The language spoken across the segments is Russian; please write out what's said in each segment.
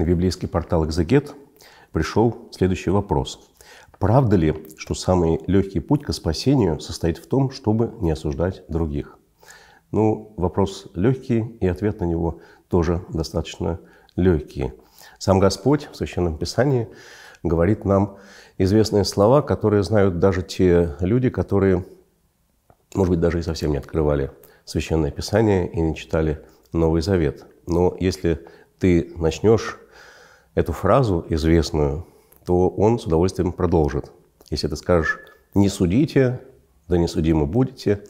на библейский портал «Экзегет» пришел следующий вопрос. Правда ли, что самый легкий путь к спасению состоит в том, чтобы не осуждать других? Ну, вопрос легкий, и ответ на него тоже достаточно легкий. Сам Господь в Священном Писании говорит нам известные слова, которые знают даже те люди, которые, может быть, даже и совсем не открывали Священное Писание и не читали Новый Завет. Но если ты начнешь эту фразу известную, то он с удовольствием продолжит. Если ты скажешь «не судите», «да не судимы будете»,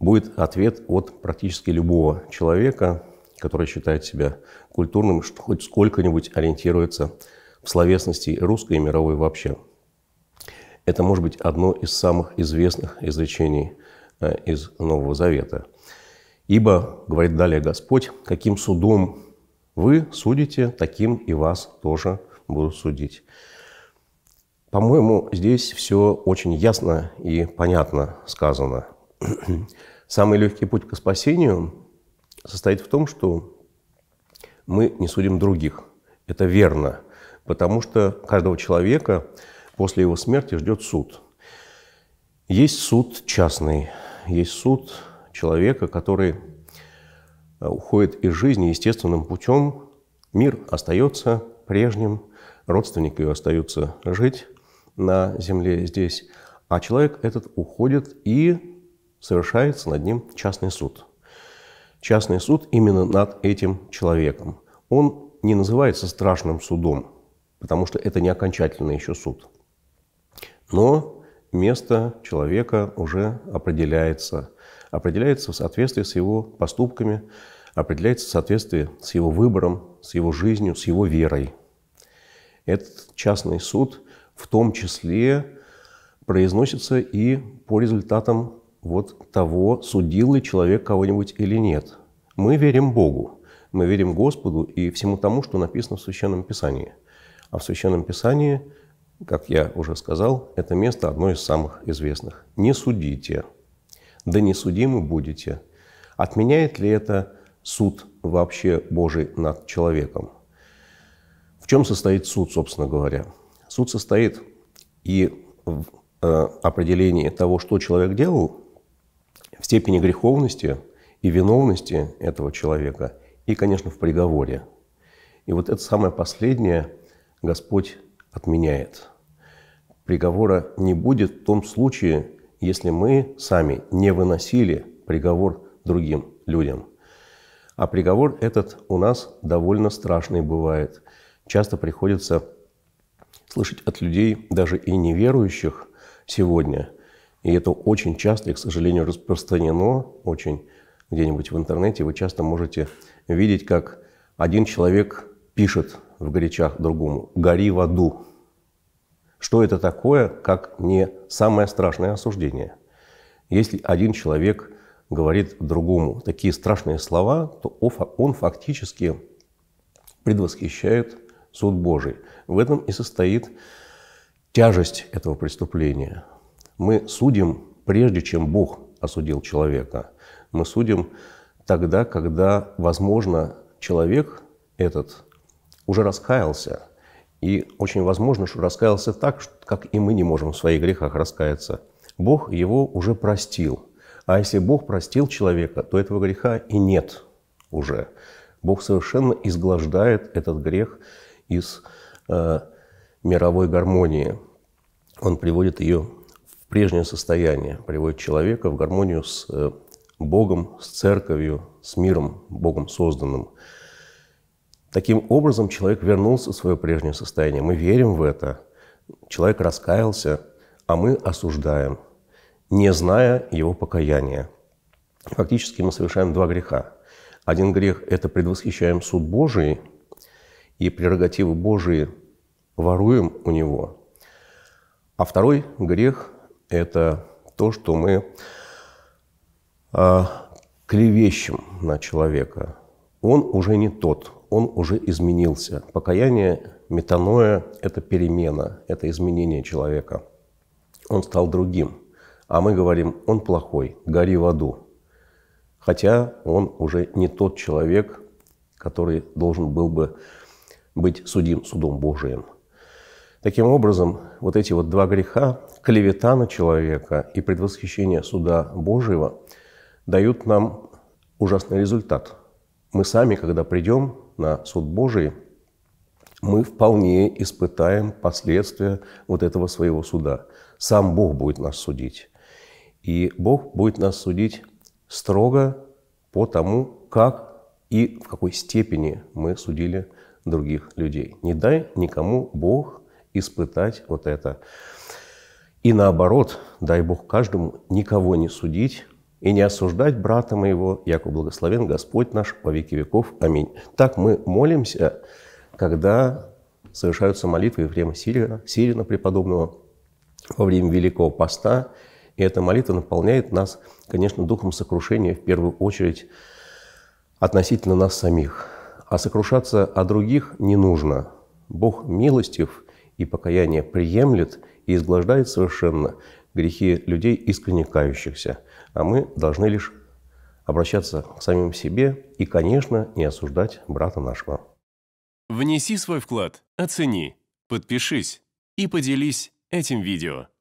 будет ответ от практически любого человека, который считает себя культурным, что хоть сколько-нибудь ориентируется в словесности русской и мировой вообще. Это может быть одно из самых известных изречений э, из Нового Завета. «Ибо, — говорит далее Господь, — каким судом вы судите таким, и вас тоже будут судить. По-моему, здесь все очень ясно и понятно сказано. Самый легкий путь к спасению состоит в том, что мы не судим других. Это верно, потому что каждого человека после его смерти ждет суд. Есть суд частный, есть суд человека, который Э, уходит из жизни естественным путем, мир остается прежним, родственники остаются жить на земле здесь, а человек этот уходит и совершается над ним частный суд. Частный суд именно над этим человеком. Он не называется страшным судом, потому что это не окончательный еще суд. Но место человека уже определяется. Определяется в соответствии с его поступками, определяется в соответствии с его выбором, с его жизнью, с его верой. Этот частный суд в том числе произносится и по результатам вот того, судил ли человек кого-нибудь или нет. Мы верим Богу, мы верим Господу и всему тому, что написано в Священном Писании. А в Священном Писании – как я уже сказал, это место одно из самых известных. «Не судите, да не судимы будете». Отменяет ли это суд вообще Божий над человеком? В чем состоит суд, собственно говоря? Суд состоит и в э, определении того, что человек делал, в степени греховности и виновности этого человека, и, конечно, в приговоре. И вот это самое последнее Господь отменяет. Приговора не будет в том случае, если мы сами не выносили приговор другим людям. А приговор этот у нас довольно страшный бывает. Часто приходится слышать от людей, даже и неверующих сегодня, и это очень часто, и, к сожалению, распространено очень где-нибудь в интернете, вы часто можете видеть, как один человек пишет в горячах другому, гори в аду. Что это такое, как не самое страшное осуждение? Если один человек говорит другому такие страшные слова, то он фактически предвосхищает суд Божий. В этом и состоит тяжесть этого преступления. Мы судим, прежде чем Бог осудил человека. Мы судим тогда, когда, возможно, человек этот уже раскаялся. И очень возможно, что раскаялся так, как и мы не можем в своих грехах раскаяться. Бог его уже простил. А если Бог простил человека, то этого греха и нет уже. Бог совершенно изглаждает этот грех из э, мировой гармонии. Он приводит ее в прежнее состояние, приводит человека в гармонию с э, Богом, с церковью, с миром Богом созданным. Таким образом, человек вернулся в свое прежнее состояние. Мы верим в это. Человек раскаялся, а мы осуждаем, не зная его покаяния. Фактически мы совершаем два греха. Один грех – это предвосхищаем суд Божий и прерогативы Божии воруем у Него. А второй грех – это то, что мы э, клевещем на человека. Он уже не тот – он уже изменился. Покаяние, метаноя – это перемена, это изменение человека. Он стал другим. А мы говорим, он плохой, гори в аду. Хотя он уже не тот человек, который должен был бы быть судим судом Божиим. Таким образом, вот эти вот два греха, клевета на человека и предвосхищение суда Божьего, дают нам ужасный результат. Мы сами, когда придем на суд Божий, мы вполне испытаем последствия вот этого своего суда. Сам Бог будет нас судить. И Бог будет нас судить строго по тому, как и в какой степени мы судили других людей. Не дай никому Бог испытать вот это. И наоборот, дай Бог каждому никого не судить и не осуждать брата моего, яко благословен Господь наш по веки веков. Аминь». Так мы молимся, когда совершаются молитвы Ефрема Сирина, Сирина преподобного во время Великого Поста, и эта молитва наполняет нас, конечно, духом сокрушения, в первую очередь, относительно нас самих. А сокрушаться о других не нужно. Бог милостив и покаяние приемлет и изглаждает совершенно, грехи людей, искренне кающихся, а мы должны лишь обращаться к самим себе и, конечно, не осуждать брата нашего. Внеси свой вклад, оцени, подпишись и поделись этим видео.